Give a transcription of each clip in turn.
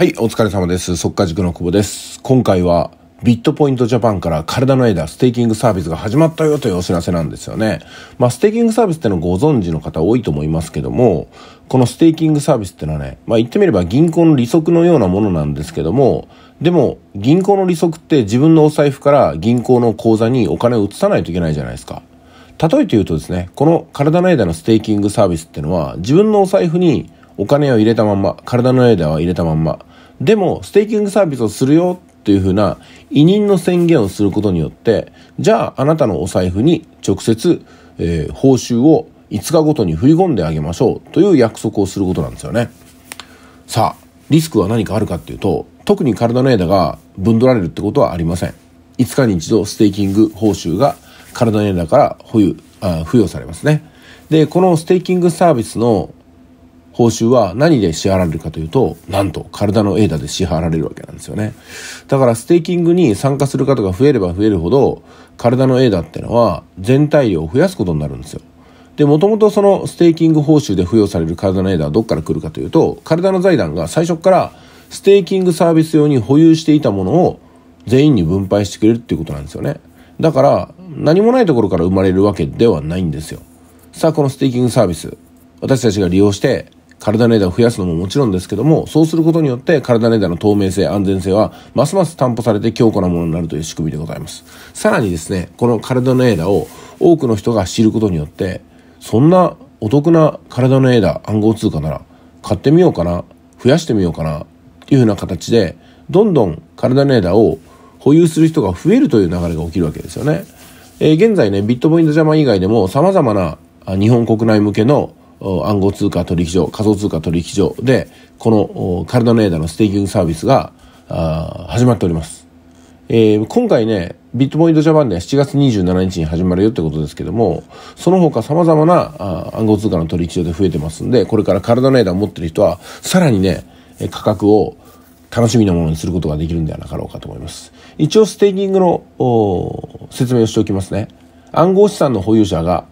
はい、お疲れ様です。速稼塾の久保です。今回は、ビットポイントジャパンから体の間ステーキングサービスが始まったよというお知らせなんですよね。まあ、ステーキングサービスってのご存知の方多いと思いますけども、このステーキングサービスってのはね、まあ、言ってみれば銀行の利息のようなものなんですけども、でも、銀行の利息って自分のお財布から銀行の口座にお金を移さないといけないじゃないですか。例えて言うとですね、この体の間のステーキングサービスってのは、自分のお財布にお金を入れたまんま、体の間は入れたまんま、でも、ステーキングサービスをするよっていうふうな委任の宣言をすることによって、じゃああなたのお財布に直接、えー、報酬を5日ごとに振り込んであげましょうという約束をすることなんですよね。さあ、リスクは何かあるかっていうと、特に体の枝がぶんどられるってことはありません。5日に一度ステーキング報酬が体の枝から保有、あ付与されますね。で、このステーキングサービスの報酬は何で支払われるかというと、なんと体のエイダで支払われるわけなんですよね。だからステーキングに参加する方が増えれば増えるほど、体のエーダってのは全体量を増やすことになるんですよ。で、もともとそのステーキング報酬で付与される体のエーダはどっから来るかというと、体の財団が最初からステーキングサービス用に保有していたものを全員に分配してくれるっていうことなんですよね。だから、何もないところから生まれるわけではないんですよ。さあ、このステーキングサービス、私たちが利用して体の枝を増やすのももちろんですけども、そうすることによって体の枝の透明性、安全性はますます担保されて強固なものになるという仕組みでございます。さらにですね、この体の枝を多くの人が知ることによって、そんなお得な体の枝、暗号通貨なら買ってみようかな、増やしてみようかなというふうな形で、どんどん体の枝を保有する人が増えるという流れが起きるわけですよね。えー、現在ね、ビットポイントジャマ以外でも様々な日本国内向けの暗号通貨取引所、仮想通貨取引所で、このカルダネーダのステーキングサービスが始まっております。えー、今回ね、ビットポイントジャパンでは7月27日に始まるよってことですけども、その他様々な暗号通貨の取引所で増えてますんで、これからカルダネーダ持ってる人は、さらにね、価格を楽しみなものにすることができるんではなかろうかと思います。一応ステーキングの説明をしておきますね。暗号資産の保有者が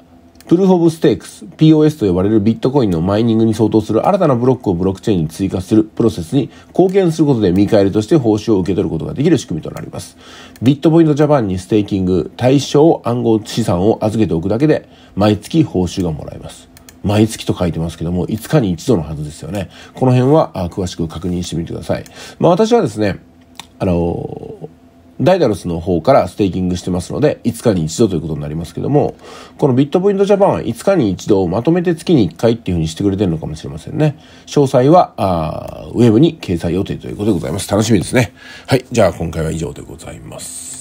プルーフ・ォブ・ステークス、POS と呼ばれるビットコインのマイニングに相当する新たなブロックをブロックチェーンに追加するプロセスに貢献することで見返りとして報酬を受け取ることができる仕組みとなります。ビットポイントジャパンにステーキング、対象暗号資産を預けておくだけで、毎月報酬がもらえます。毎月と書いてますけども、5日に1度のはずですよね。この辺は詳しく確認してみてください。まあ私はですね、あのーダイダルスの方からステーキングしてますので、5日に1度ということになりますけども、このビットポイントジャパンは5日に1度をまとめて月に1回っていうふうにしてくれてるのかもしれませんね。詳細は、あウェブに掲載予定ということでございます。楽しみですね。はい。じゃあ今回は以上でございます。